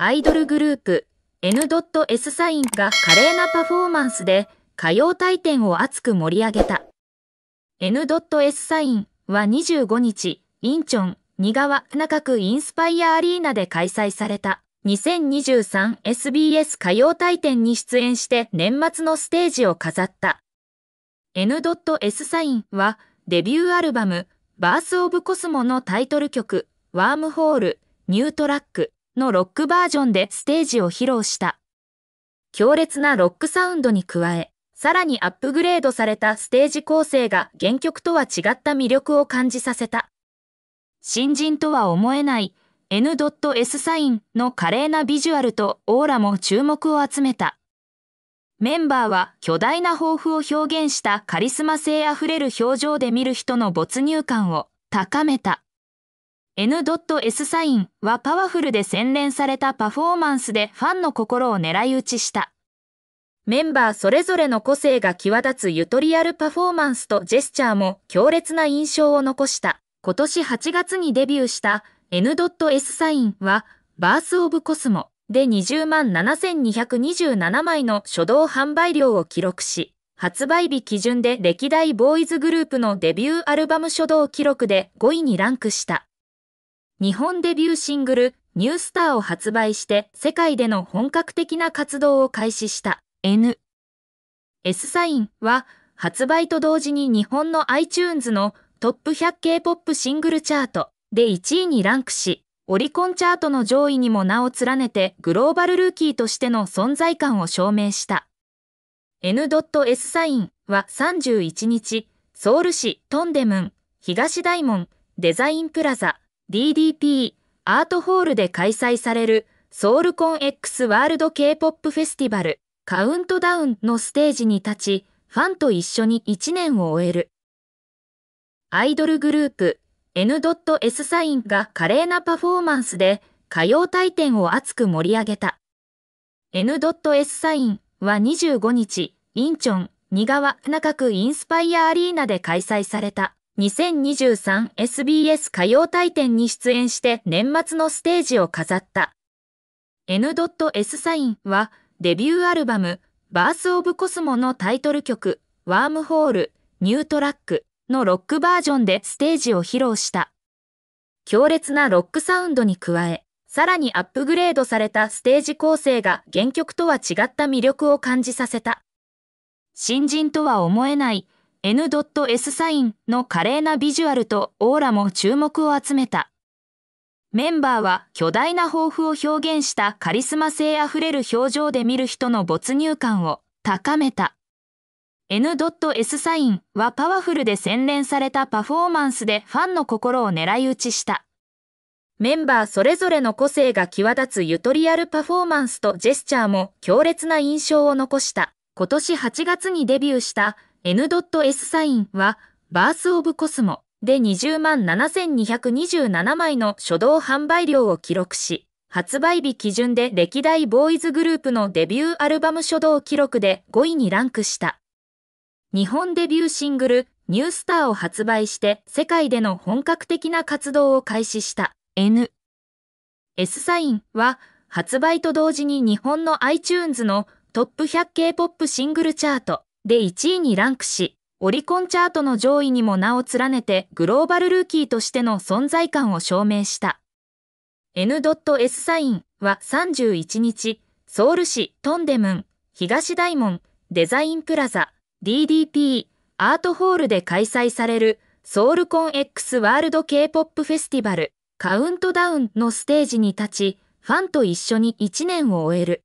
アイドルグループ N.S サインが華麗なパフォーマンスで歌謡体典を熱く盛り上げた。N.S サインは25日、インチョン、仁川中区インスパイアアリーナで開催された 2023SBS 歌謡大典に出演して年末のステージを飾った。N.S サインはデビューアルバムバースオブコスモのタイトル曲ワームホールニュートラックのロックバージョンでステージを披露した。強烈なロックサウンドに加え、さらにアップグレードされたステージ構成が原曲とは違った魅力を感じさせた。新人とは思えない N.S サインの華麗なビジュアルとオーラも注目を集めた。メンバーは巨大な抱負を表現したカリスマ性あふれる表情で見る人の没入感を高めた。N.S サインはパワフルで洗練されたパフォーマンスでファンの心を狙い撃ちした。メンバーそれぞれの個性が際立つゆとりあるパフォーマンスとジェスチャーも強烈な印象を残した。今年8月にデビューした N.S サインはバースオブコスモで20万7227枚の初動販売量を記録し、発売日基準で歴代ボーイズグループのデビューアルバム初動記録で5位にランクした。日本デビューシングル、ニュースターを発売して世界での本格的な活動を開始した N。S サインは発売と同時に日本の iTunes のトップ 100K-POP シングルチャートで1位にランクし、オリコンチャートの上位にも名を連ねてグローバルルーキーとしての存在感を証明した。N.S サインは31日、ソウル市トンデムン、東大門、デザインプラザ、DDP アートホールで開催されるソウルコン X ワールド K-POP フェスティバルカウントダウンのステージに立ち、ファンと一緒に1年を終える。アイドルグループ N.S サインが華麗なパフォーマンスで歌謡体典を熱く盛り上げた。N.S サインは25日、インチョン、仁川中区インスパイアアリーナで開催された。2023SBS 歌謡大典に出演して年末のステージを飾った。N.S サインはデビューアルバムバースオブコスモのタイトル曲ワームホールニュートラックのロックバージョンでステージを披露した。強烈なロックサウンドに加え、さらにアップグレードされたステージ構成が原曲とは違った魅力を感じさせた。新人とは思えない N.S サインの華麗なビジュアルとオーラも注目を集めた。メンバーは巨大な抱負を表現したカリスマ性あふれる表情で見る人の没入感を高めた。N.S サインはパワフルで洗練されたパフォーマンスでファンの心を狙い撃ちした。メンバーそれぞれの個性が際立つゆとりあるパフォーマンスとジェスチャーも強烈な印象を残した。今年8月にデビューした N.S サインは、バースオブコスモで20万7227枚の初動販売量を記録し、発売日基準で歴代ボーイズグループのデビューアルバム初動記録で5位にランクした。日本デビューシングル、ニュースターを発売して世界での本格的な活動を開始した N。S サインは発売と同時に日本の iTunes のトップ1 0 0 k ポップシングルチャートで1位にランクし、オリコンチャートの上位にも名を連ねてグローバルルーキーとしての存在感を証明した。N.S サインは31日、ソウル市トンデムン、東大門、デザインプラザ、DDP、アートホールで開催されるソウルコン X ワールド K-POP フェスティバルカウントダウンのステージに立ち、ファンと一緒に1年を終える。